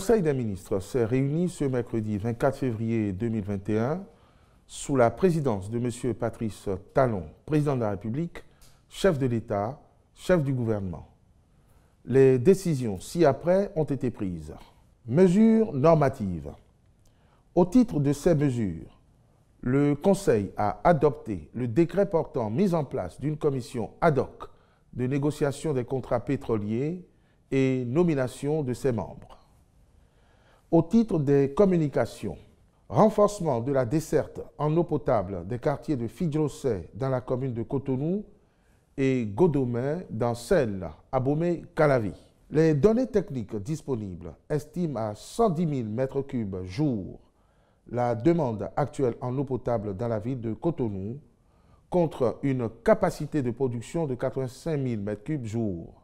Le Conseil des ministres s'est réuni ce mercredi 24 février 2021 sous la présidence de M. Patrice Talon, président de la République, chef de l'État, chef du gouvernement. Les décisions ci-après ont été prises. Mesures normatives. Au titre de ces mesures, le Conseil a adopté le décret portant mise en place d'une commission ad hoc de négociation des contrats pétroliers et nomination de ses membres au titre des communications. Renforcement de la desserte en eau potable des quartiers de Fidjossé dans la commune de Cotonou et Godomé dans celle à baumé calavi Les données techniques disponibles estiment à 110 000 m3 jour la demande actuelle en eau potable dans la ville de Cotonou contre une capacité de production de 85 000 m3 jour.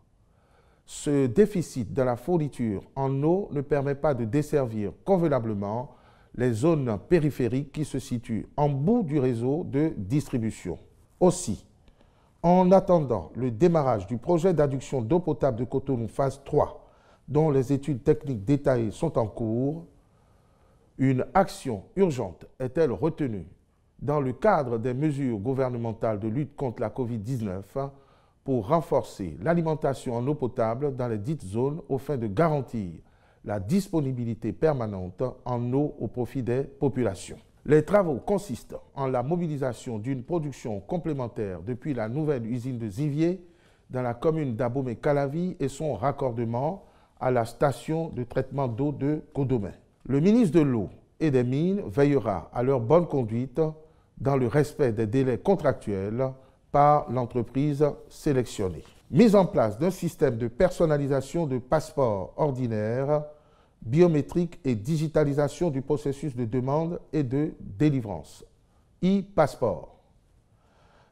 Ce déficit de la fourniture en eau ne permet pas de desservir convenablement les zones périphériques qui se situent en bout du réseau de distribution. Aussi, en attendant le démarrage du projet d'adduction d'eau potable de Cotonou phase 3, dont les études techniques détaillées sont en cours, une action urgente est-elle retenue dans le cadre des mesures gouvernementales de lutte contre la COVID-19 pour renforcer l'alimentation en eau potable dans les dites zones afin de garantir la disponibilité permanente en eau au profit des populations. Les travaux consistent en la mobilisation d'une production complémentaire depuis la nouvelle usine de Zivier dans la commune d'Abomey-Calavi et son raccordement à la station de traitement d'eau de Codomain. Le ministre de l'eau et des mines veillera à leur bonne conduite dans le respect des délais contractuels par l'entreprise sélectionnée. Mise en place d'un système de personnalisation de passeports ordinaires, biométriques et digitalisation du processus de demande et de délivrance. e-passeport.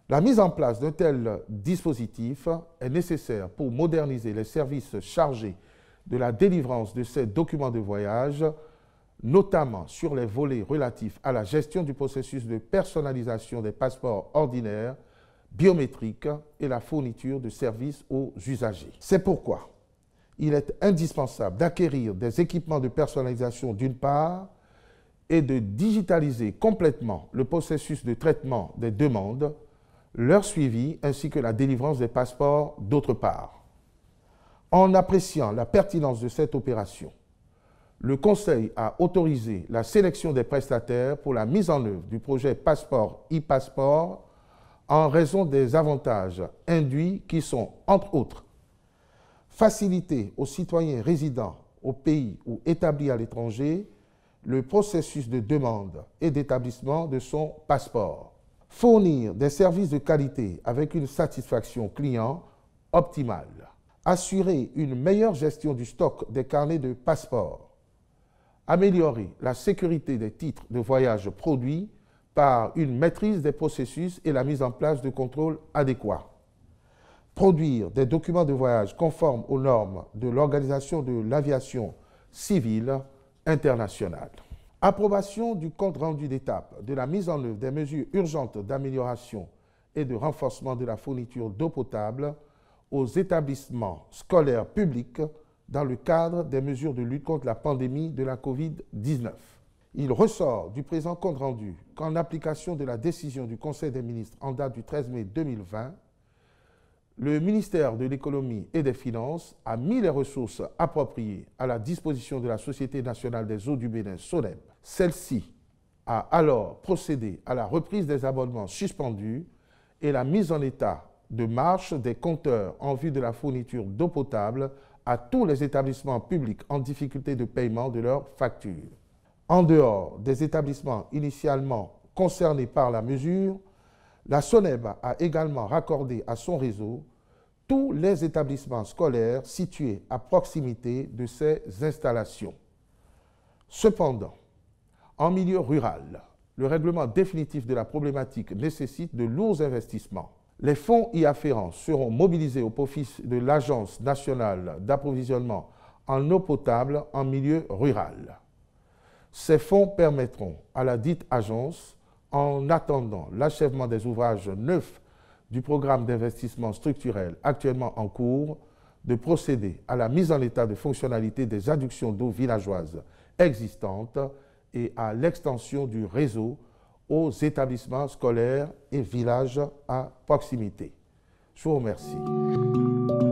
La mise en place d'un tel dispositif est nécessaire pour moderniser les services chargés de la délivrance de ces documents de voyage, notamment sur les volets relatifs à la gestion du processus de personnalisation des passeports ordinaires biométriques et la fourniture de services aux usagers. C'est pourquoi il est indispensable d'acquérir des équipements de personnalisation d'une part et de digitaliser complètement le processus de traitement des demandes, leur suivi ainsi que la délivrance des passeports d'autre part. En appréciant la pertinence de cette opération, le Conseil a autorisé la sélection des prestataires pour la mise en œuvre du projet Passeport e-Passeport en raison des avantages induits qui sont, entre autres, faciliter aux citoyens résidents au pays ou établis à l'étranger le processus de demande et d'établissement de son passeport, fournir des services de qualité avec une satisfaction client optimale, assurer une meilleure gestion du stock des carnets de passeport, améliorer la sécurité des titres de voyage produits par une maîtrise des processus et la mise en place de contrôles adéquats. Produire des documents de voyage conformes aux normes de l'Organisation de l'aviation civile internationale. Approbation du compte rendu d'étape de la mise en œuvre des mesures urgentes d'amélioration et de renforcement de la fourniture d'eau potable aux établissements scolaires publics dans le cadre des mesures de lutte contre la pandémie de la COVID-19. Il ressort du présent compte rendu qu'en application de la décision du Conseil des ministres en date du 13 mai 2020, le ministère de l'économie et des finances a mis les ressources appropriées à la disposition de la Société nationale des eaux du Bénin, SONEB. Celle-ci a alors procédé à la reprise des abonnements suspendus et la mise en état de marche des compteurs en vue de la fourniture d'eau potable à tous les établissements publics en difficulté de paiement de leurs factures en dehors des établissements initialement concernés par la mesure, la SONEB a également raccordé à son réseau tous les établissements scolaires situés à proximité de ces installations. Cependant, en milieu rural, le règlement définitif de la problématique nécessite de lourds investissements. Les fonds y afférents seront mobilisés au profit de l'Agence nationale d'approvisionnement en eau potable en milieu rural. Ces fonds permettront à la dite agence, en attendant l'achèvement des ouvrages neufs du programme d'investissement structurel actuellement en cours, de procéder à la mise en état de fonctionnalité des adductions d'eau villageoises existantes et à l'extension du réseau aux établissements scolaires et villages à proximité. Je vous remercie.